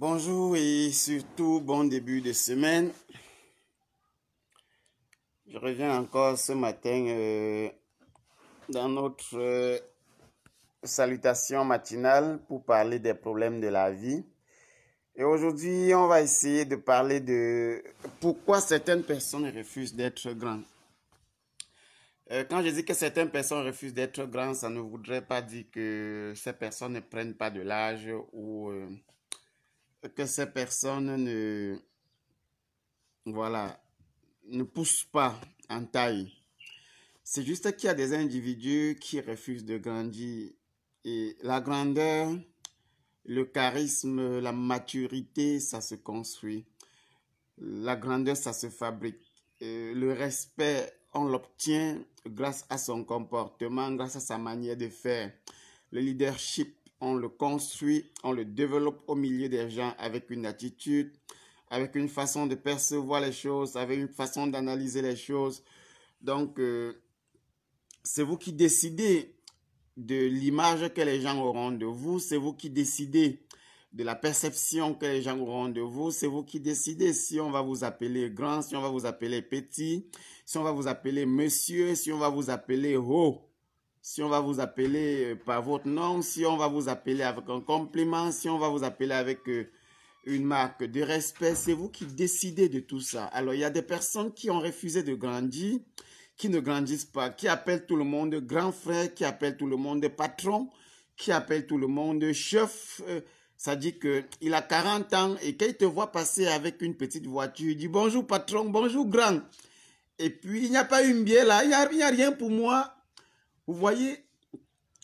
Bonjour et surtout bon début de semaine. Je reviens encore ce matin euh, dans notre euh, salutation matinale pour parler des problèmes de la vie. Et aujourd'hui, on va essayer de parler de pourquoi certaines personnes refusent d'être grandes. Euh, quand je dis que certaines personnes refusent d'être grandes, ça ne voudrait pas dire que ces personnes ne prennent pas de l'âge ou que ces personnes ne, voilà, ne poussent pas en taille. C'est juste qu'il y a des individus qui refusent de grandir. Et la grandeur, le charisme, la maturité, ça se construit. La grandeur, ça se fabrique. le respect, on l'obtient grâce à son comportement, grâce à sa manière de faire. Le leadership, on le construit, on le développe au milieu des gens avec une attitude, avec une façon de percevoir les choses, avec une façon d'analyser les choses. Donc, euh, c'est vous qui décidez de l'image que les gens auront de vous, c'est vous qui décidez de la perception que les gens auront de vous, c'est vous qui décidez si on va vous appeler grand, si on va vous appeler petit, si on va vous appeler monsieur, si on va vous appeler haut si on va vous appeler euh, par votre nom, si on va vous appeler avec un compliment, si on va vous appeler avec euh, une marque de respect, c'est vous qui décidez de tout ça. Alors, il y a des personnes qui ont refusé de grandir, qui ne grandissent pas, qui appellent tout le monde grand frère, qui appellent tout le monde patron, qui appellent tout le monde chef. Euh, ça dit qu'il a 40 ans et qu'il te voit passer avec une petite voiture, il dit bonjour patron, bonjour grand. Et puis, il n'y a pas une bière là, il n'y a rien pour moi. Vous voyez,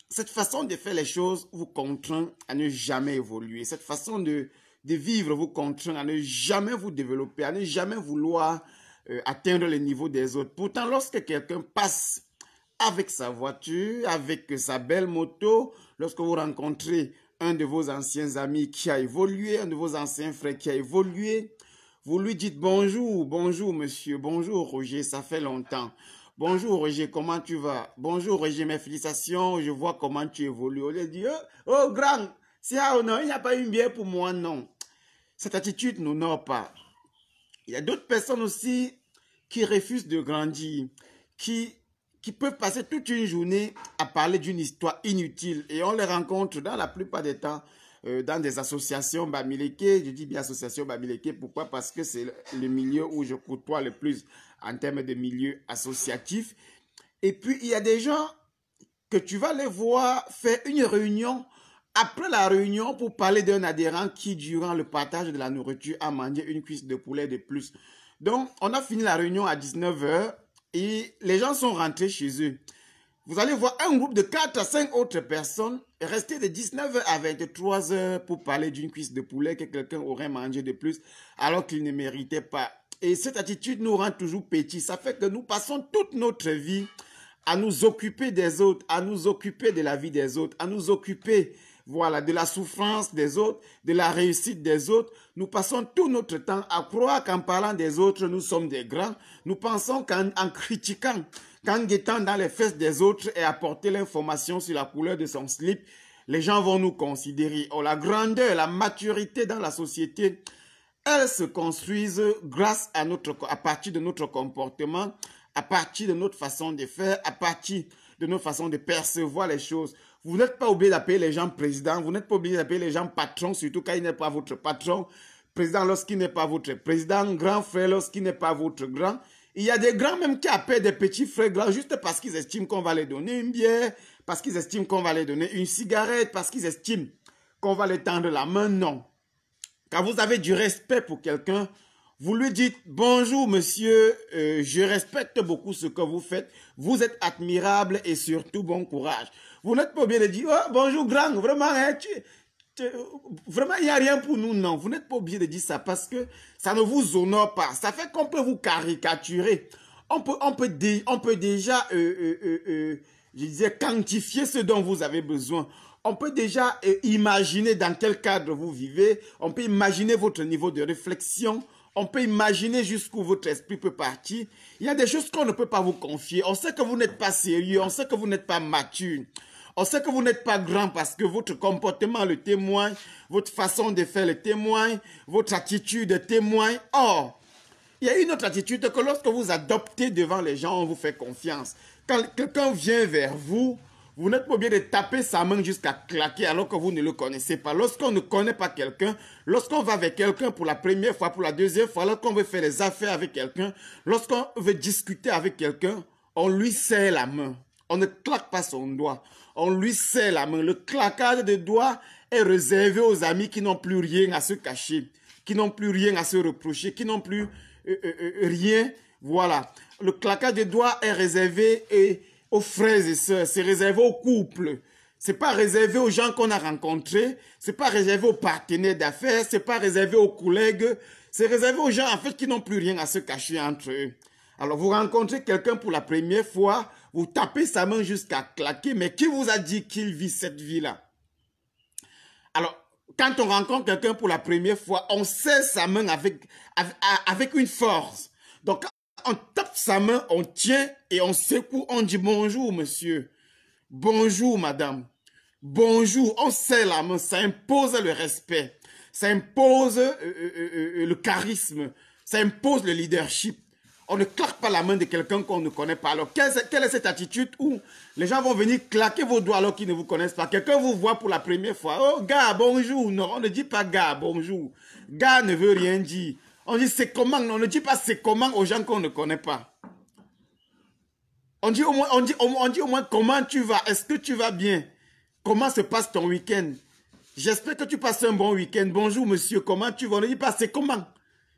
cette façon de faire les choses vous contraint à ne jamais évoluer. Cette façon de, de vivre vous contraint à ne jamais vous développer, à ne jamais vouloir euh, atteindre le niveau des autres. Pourtant, lorsque quelqu'un passe avec sa voiture, avec sa belle moto, lorsque vous rencontrez un de vos anciens amis qui a évolué, un de vos anciens frères qui a évolué, vous lui dites bonjour, bonjour monsieur, bonjour Roger, ça fait longtemps. Bonjour Roger, comment tu vas Bonjour Roger, mes félicitations, je vois comment tu évolues. Au lieu de oh, grand, c'est un honneur, il n'y a pas une bien pour moi, non. Cette attitude nous n'honore pas. Il y a d'autres personnes aussi qui refusent de grandir, qui, qui peuvent passer toute une journée à parler d'une histoire inutile. Et on les rencontre dans la plupart des temps euh, dans des associations Bamileke. Je dis bien association Bamileke, pourquoi Parce que c'est le milieu où je côtoie le plus en termes de milieu associatif. Et puis, il y a des gens que tu vas les voir faire une réunion après la réunion pour parler d'un adhérent qui, durant le partage de la nourriture, a mangé une cuisse de poulet de plus. Donc, on a fini la réunion à 19h et les gens sont rentrés chez eux. Vous allez voir un groupe de 4 à 5 autres personnes rester de 19h à 23h pour parler d'une cuisse de poulet que quelqu'un aurait mangé de plus alors qu'il ne méritait pas. Et cette attitude nous rend toujours petits. Ça fait que nous passons toute notre vie à nous occuper des autres, à nous occuper de la vie des autres, à nous occuper voilà, de la souffrance des autres, de la réussite des autres. Nous passons tout notre temps à croire qu'en parlant des autres, nous sommes des grands. Nous pensons qu'en en critiquant, qu'en guettant dans les fesses des autres et apporter l'information sur la couleur de son slip, les gens vont nous considérer. Oh, la grandeur, la maturité dans la société, elles se construisent grâce à notre, à partir de notre comportement, à partir de notre façon de faire, à partir de nos façons de percevoir les choses. Vous n'êtes pas obligé d'appeler les gens président, vous n'êtes pas obligé d'appeler les gens patron, surtout quand il n'est pas votre patron, président lorsqu'il n'est pas votre président, grand frère lorsqu'il n'est pas votre grand. Il y a des grands même qui appellent des petits frères grands juste parce qu'ils estiment qu'on va les donner une bière, parce qu'ils estiment qu'on va les donner une cigarette, parce qu'ils estiment qu'on va les tendre la main. Non. Quand vous avez du respect pour quelqu'un, vous lui dites, bonjour monsieur, euh, je respecte beaucoup ce que vous faites, vous êtes admirable et surtout bon courage. Vous n'êtes pas obligé de dire, oh, bonjour grand, vraiment, hein, vraiment il n'y a rien pour nous, non. Vous n'êtes pas obligé de dire ça parce que ça ne vous honore pas. Ça fait qu'on peut vous caricaturer. On peut, on peut, on peut déjà, euh, euh, je disais, quantifier ce dont vous avez besoin on peut déjà imaginer dans quel cadre vous vivez, on peut imaginer votre niveau de réflexion, on peut imaginer jusqu'où votre esprit peut partir. Il y a des choses qu'on ne peut pas vous confier. On sait que vous n'êtes pas sérieux, on sait que vous n'êtes pas mature. On sait que vous n'êtes pas grand parce que votre comportement le témoigne, votre façon de faire le témoigne, votre attitude témoigne. Or, il y a une autre attitude que lorsque vous adoptez devant les gens, on vous fait confiance. Quand quelqu'un vient vers vous, vous n'êtes pas obligé de taper sa main jusqu'à claquer alors que vous ne le connaissez pas. Lorsqu'on ne connaît pas quelqu'un, lorsqu'on va avec quelqu'un pour la première fois, pour la deuxième fois, lorsqu'on veut faire des affaires avec quelqu'un, lorsqu'on veut discuter avec quelqu'un, on lui serre la main. On ne claque pas son doigt. On lui serre la main. Le claquage de doigts est réservé aux amis qui n'ont plus rien à se cacher, qui n'ont plus rien à se reprocher, qui n'ont plus euh, euh, euh, rien. Voilà. Le claquage de doigts est réservé et aux frères et sœurs, c'est réservé aux couples. C'est pas réservé aux gens qu'on a rencontrés, c'est pas réservé aux partenaires d'affaires, c'est pas réservé aux collègues, c'est réservé aux gens en fait qui n'ont plus rien à se cacher entre eux. Alors vous rencontrez quelqu'un pour la première fois, vous tapez sa main jusqu'à claquer, mais qui vous a dit qu'il vit cette vie-là Alors quand on rencontre quelqu'un pour la première fois, on serre sa main avec, avec, avec une force. Donc on tape sa main, on tient et on secoue, on dit bonjour monsieur, bonjour madame, bonjour, on sait la main, ça impose le respect, ça impose euh, euh, euh, le charisme, ça impose le leadership. On ne claque pas la main de quelqu'un qu'on ne connaît pas. Alors, quelle est cette attitude où les gens vont venir claquer vos doigts alors qu'ils ne vous connaissent pas Quelqu'un vous voit pour la première fois. Oh, gars, bonjour. Non, on ne dit pas gars, bonjour. Gars ne veut rien dire. On dit c'est comment, on ne dit pas c'est comment aux gens qu'on ne connaît pas. On dit, au moins, on, dit, au moins comment tu vas, est-ce que tu vas bien, comment se passe ton week-end. J'espère que tu passes un bon week-end. Bonjour monsieur, comment tu vas On ne dit pas c'est comment.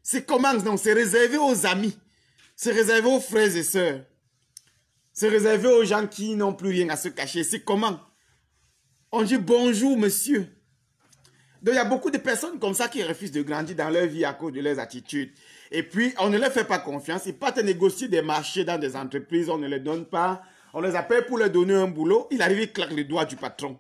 C'est comment, donc c'est réservé aux amis. C'est réservé aux frères et sœurs. C'est réservé aux gens qui n'ont plus rien à se cacher. C'est comment On dit bonjour monsieur. Donc il y a beaucoup de personnes comme ça qui refusent de grandir dans leur vie à cause de leurs attitudes. Et puis, on ne leur fait pas confiance. Ils partent négocier des marchés dans des entreprises, on ne les donne pas. On les appelle pour leur donner un boulot. Il arrive, il claque le doigt du patron.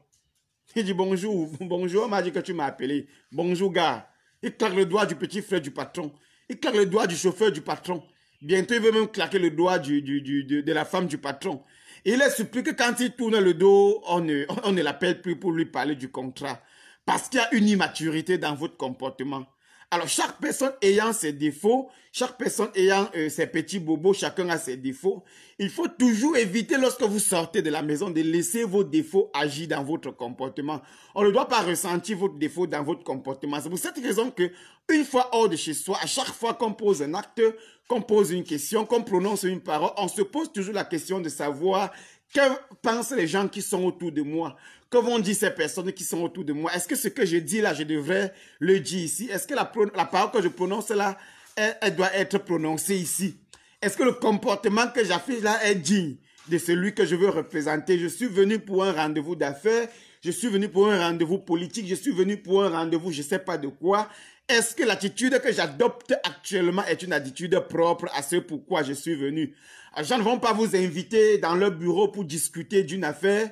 Il dit bonjour, bonjour, on m'a dit que tu m'as appelé. Bonjour, gars. Il claque le doigt du petit frère du patron. Il claque le doigt du chauffeur du patron. Bientôt, il veut même claquer le doigt de, la femme du patron. il est surpris que quand il tourne le dos, on ne l'appelle plus pour lui parler du contrat. Parce qu'il y a une immaturité dans votre comportement. Alors, chaque personne ayant ses défauts, chaque personne ayant euh, ses petits bobos, chacun a ses défauts. Il faut toujours éviter, lorsque vous sortez de la maison, de laisser vos défauts agir dans votre comportement. On ne doit pas ressentir votre défaut dans votre comportement. C'est pour cette raison que, une fois hors de chez soi, à chaque fois qu'on pose un acte, qu'on pose une question, qu'on prononce une parole, on se pose toujours la question de savoir que pensent les gens qui sont autour de moi que vont dire ces personnes qui sont autour de moi Est-ce que ce que je dis là, je devrais le dire ici Est-ce que la, la, parole que je prononce là, elle, doit être prononcée ici Est-ce que le comportement que j'affiche là est digne de celui que je veux représenter Je suis venu pour un rendez-vous d'affaires, je suis venu pour un rendez-vous politique, je suis venu pour un rendez-vous je ne sais pas de quoi. Est-ce que l'attitude que j'adopte actuellement est une attitude propre à ce pourquoi je suis venu Les gens ne vont pas vous inviter dans leur bureau pour discuter d'une affaire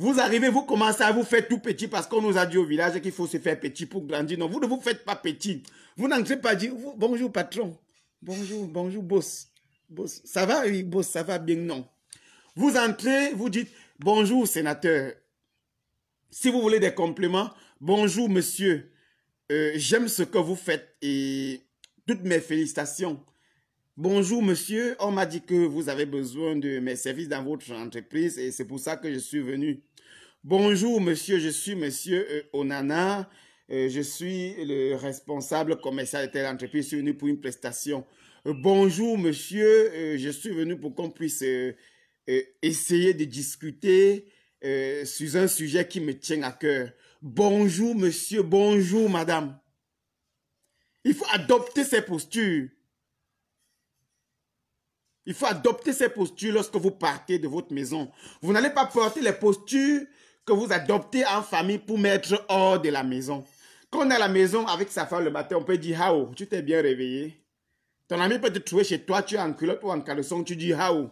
vous arrivez, vous commencez à vous faire tout petit parce qu'on nous a dit au village qu'il faut se faire petit pour grandir. Non, vous ne vous faites pas petit. Vous n'entrez pas dire bonjour patron, bonjour, bonjour boss. Ça va, oui, boss, ça va bien, non. Vous entrez, vous dites bonjour sénateur. Si vous voulez des compliments, bonjour monsieur. Euh, j'aime ce que vous faites et toutes mes félicitations. Bonjour monsieur, on m'a dit que vous avez besoin de mes services dans votre entreprise et c'est pour ça que je suis venu. Bonjour monsieur, je suis monsieur euh, Onana, euh, je suis le responsable commercial de telle entreprise, je suis venu pour une prestation. Euh, bonjour monsieur, je suis venu pour qu'on puisse essayer de discuter sur un sujet qui me tient à cœur. Bonjour monsieur, bonjour madame. Il faut adopter ces postures. Il faut adopter ces postures lorsque vous partez de votre maison. Vous n'allez pas porter les postures que vous adoptez en famille pour mettre hors de la maison. Quand on est à la maison avec sa femme le matin, on peut dire Hao, tu t'es bien réveillé. Ton ami peut te trouver chez toi, tu es en culotte ou en caleçon, tu dis Hao,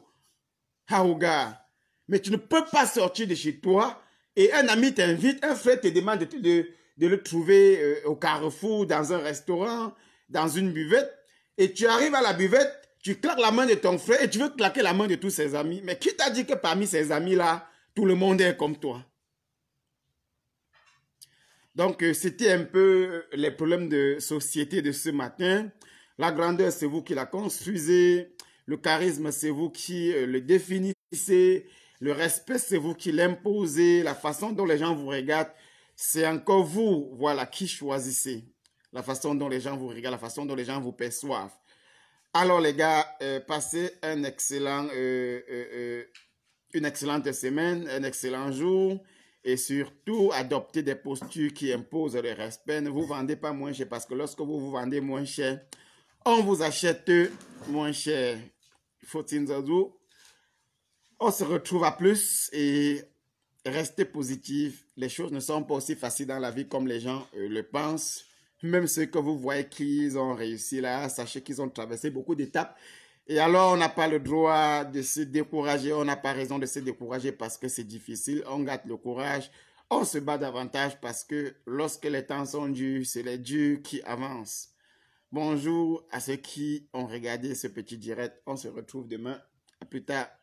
Hao gars. Mais tu ne peux pas sortir de chez toi et un ami t'invite, un frère te demande de, le trouver euh, au carrefour, dans un restaurant, dans une buvette. Et tu arrives à la buvette tu claques la main de ton frère et tu veux claquer la main de tous ses amis. Mais qui t'a dit que parmi ses amis-là, tout le monde est comme toi Donc, euh, c'était un peu euh, les problèmes de société de ce matin. La grandeur, c'est vous qui la construisez. Le charisme, c'est vous qui euh, le définissez. Le respect, c'est vous qui l'imposez. La façon dont les gens vous regardent, c'est encore vous, voilà, qui choisissez. La façon dont les gens vous regardent, la façon dont les gens vous perçoivent. Alors les gars, euh, passez euh, euh, une excellente semaine, un excellent jour et surtout adoptez des postures qui imposent le respect. Ne vous vendez pas moins cher parce que lorsque vous vous vendez moins cher, on vous achète moins cher. Faut-il On se retrouve à plus et restez positif. Les choses ne sont pas aussi faciles dans la vie comme les gens le pensent. Même ceux que vous voyez qu'ils ont réussi là, sachez qu'ils ont traversé beaucoup d'étapes. Et alors, on n'a pas le droit de se décourager, on n'a pas raison de se décourager parce que c'est difficile, on gâte le courage, on se bat davantage parce que lorsque les temps sont durs, c'est les dieux qui avancent. Bonjour à ceux qui ont regardé ce petit direct, on se retrouve demain. À plus tard.